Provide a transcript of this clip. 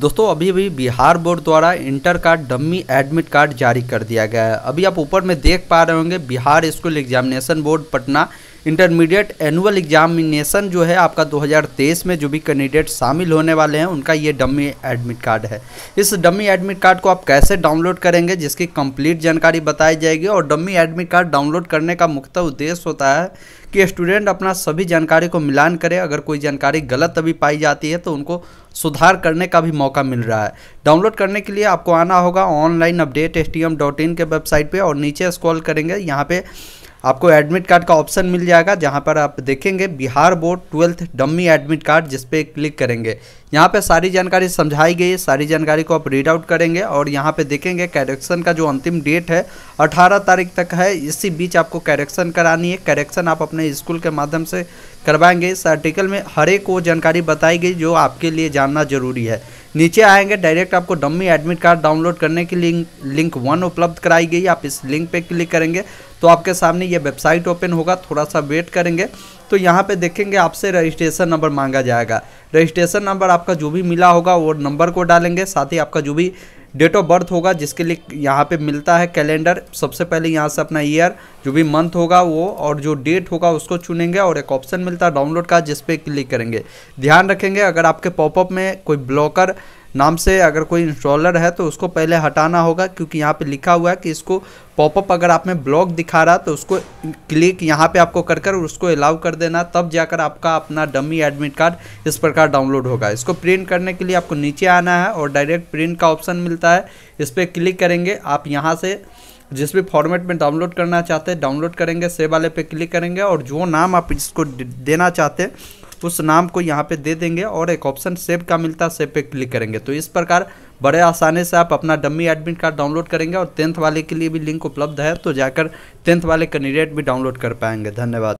दोस्तों अभी अभी बिहार बोर्ड द्वारा इंटर का डम्मी एडमिट कार्ड जारी कर दिया गया है अभी आप ऊपर में देख पा रहे होंगे Bihar school examination board Patna intermediate annual examination जो है आपका 2023 में जो भी कैंडिडेट शामिल होने वाले हैं उनका ये डमी एडमिट कार्ड है इस डमी एडमिट कार्ड को आप कैसे डाउनलोड करेंगे जिसकी कंप्लीट जानकारी बताई जाएगी और डमी एडमिट कार्ड डाउनलोड करने का मुख्य उद्देश्य होता है कि स्टूडेंट अपना सभी जानकारी को मिलान करे अगर कोई जानकारी गलत अभी पाई जाती है तो उनको सुधार करने का भी मौका मिल रहा है डाउनलोड करने के लिए आपको आना होगा ऑनलाइन अपडेट एस के वेबसाइट पर और नीचे स्क्रॉल करेंगे यहाँ पर आपको एडमिट कार्ड का ऑप्शन मिल जाएगा जहाँ पर आप देखेंगे Bihar board twelfth dummy admit card जिस पर क्लिक करेंगे यहाँ पे सारी जानकारी समझाई गई है सारी जानकारी को आप रीड आउट करेंगे और यहाँ पे देखेंगे करेक्शन का जो अंतिम डेट है 18 तारीख तक है इसी बीच आपको करेक्शन करानी है करेक्शन आप अपने स्कूल के माध्यम से करवाएंगे इस आर्टिकल में हर एक वो जानकारी बताई गई जो आपके लिए जानना जरूरी है नीचे आएंगे डायरेक्ट आपको डम्मी एडमिट कार्ड डाउनलोड करने की लिंक लिंक वन उपलब्ध कराई गई आप इस लिंक पे क्लिक करेंगे तो आपके सामने ये वेबसाइट ओपन होगा थोड़ा सा वेट करेंगे तो यहाँ पे देखेंगे आपसे रजिस्ट्रेशन नंबर मांगा जाएगा रजिस्ट्रेशन नंबर आपका जो भी मिला होगा वो नंबर को डालेंगे साथ ही आपका जो भी डेट ऑफ बर्थ होगा जिसके लिए यहाँ पे मिलता है कैलेंडर सबसे पहले यहाँ से अपना ईयर जो भी मंथ होगा वो और जो डेट होगा उसको चुनेंगे और एक ऑप्शन मिलता है डाउनलोड का जिसपे क्लिक करेंगे ध्यान रखेंगे अगर आपके पॉपअप में कोई ब्लॉकर नाम से अगर कोई इंस्टॉलर है तो उसको पहले हटाना होगा क्योंकि यहाँ पे लिखा हुआ है कि इसको पॉपअप अगर आप में ब्लॉक दिखा रहा तो उसको क्लिक यहाँ पे आपको कर कर उसको अलाउ कर देना तब जाकर आपका अपना डमी एडमिट कार्ड इस प्रकार डाउनलोड होगा इसको प्रिंट करने के लिए आपको नीचे आना है और डायरेक्ट प्रिंट का ऑप्शन मिलता है इस पर क्लिक करेंगे आप यहाँ से जिस भी फॉर्मेट में डाउनलोड करना चाहते हैं डाउनलोड करेंगे सेव वाले पे क्लिक करेंगे और जो नाम आप इसको देना चाहते हैं उस नाम को यहाँ पे दे देंगे और एक ऑप्शन सेव का मिलता है सेव पे क्लिक करेंगे तो इस प्रकार बड़े आसानी से आप अपना डम्मी एडमिट कार्ड डाउनलोड करेंगे और टेंथ वाले के लिए भी लिंक उपलब्ध है तो जाकर टेंथ वाले कैंडिडेट भी डाउनलोड कर पाएंगे धन्यवाद